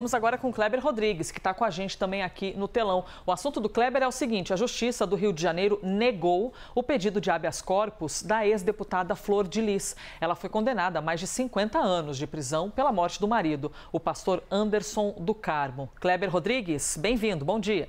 Vamos agora com Kleber Rodrigues, que está com a gente também aqui no telão. O assunto do Kleber é o seguinte: a Justiça do Rio de Janeiro negou o pedido de habeas corpus da ex-deputada Flor de Lis. Ela foi condenada a mais de 50 anos de prisão pela morte do marido, o pastor Anderson do Carmo. Kleber Rodrigues, bem-vindo, bom dia.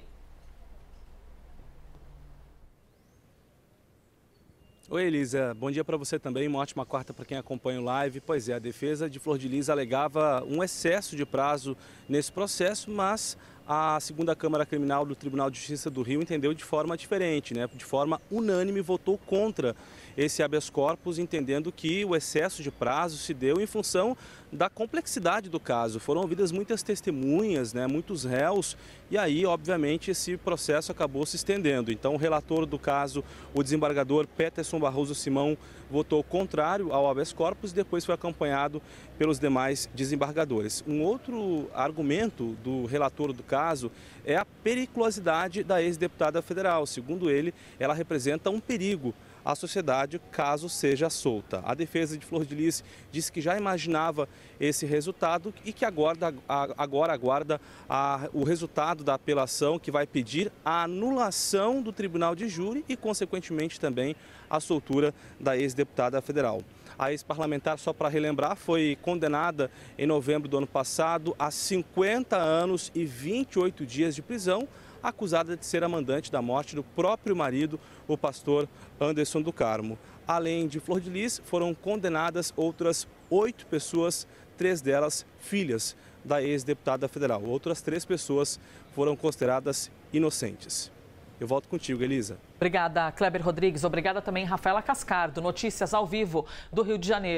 Oi, Elisa. Bom dia para você também. Uma ótima quarta para quem acompanha o live. Pois é, a defesa de Flor de Lis alegava um excesso de prazo nesse processo, mas a segunda Câmara Criminal do Tribunal de Justiça do Rio entendeu de forma diferente, né? de forma unânime votou contra esse habeas corpus, entendendo que o excesso de prazo se deu em função da complexidade do caso. Foram ouvidas muitas testemunhas, né? muitos réus, e aí, obviamente, esse processo acabou se estendendo. Então, o relator do caso, o desembargador Peterson Barroso Simão, votou contrário ao habeas corpus e depois foi acompanhado pelos demais desembargadores. Um outro argumento do relator do caso caso é a periculosidade da ex-deputada federal. Segundo ele, ela representa um perigo à sociedade caso seja solta. A defesa de Flor de Lis disse que já imaginava esse resultado e que aguarda, agora aguarda a, o resultado da apelação que vai pedir a anulação do tribunal de júri e, consequentemente, também a soltura da ex-deputada federal. A ex-parlamentar, só para relembrar, foi condenada em novembro do ano passado a 50 anos e 28 dias de prisão acusada de ser a mandante da morte do próprio marido, o pastor Anderson do Carmo. Além de Flor de Lis, foram condenadas outras oito pessoas, três delas filhas da ex-deputada federal. Outras três pessoas foram consideradas inocentes. Eu volto contigo, Elisa. Obrigada, Kleber Rodrigues. Obrigada também, Rafaela Cascardo. Notícias ao vivo do Rio de Janeiro.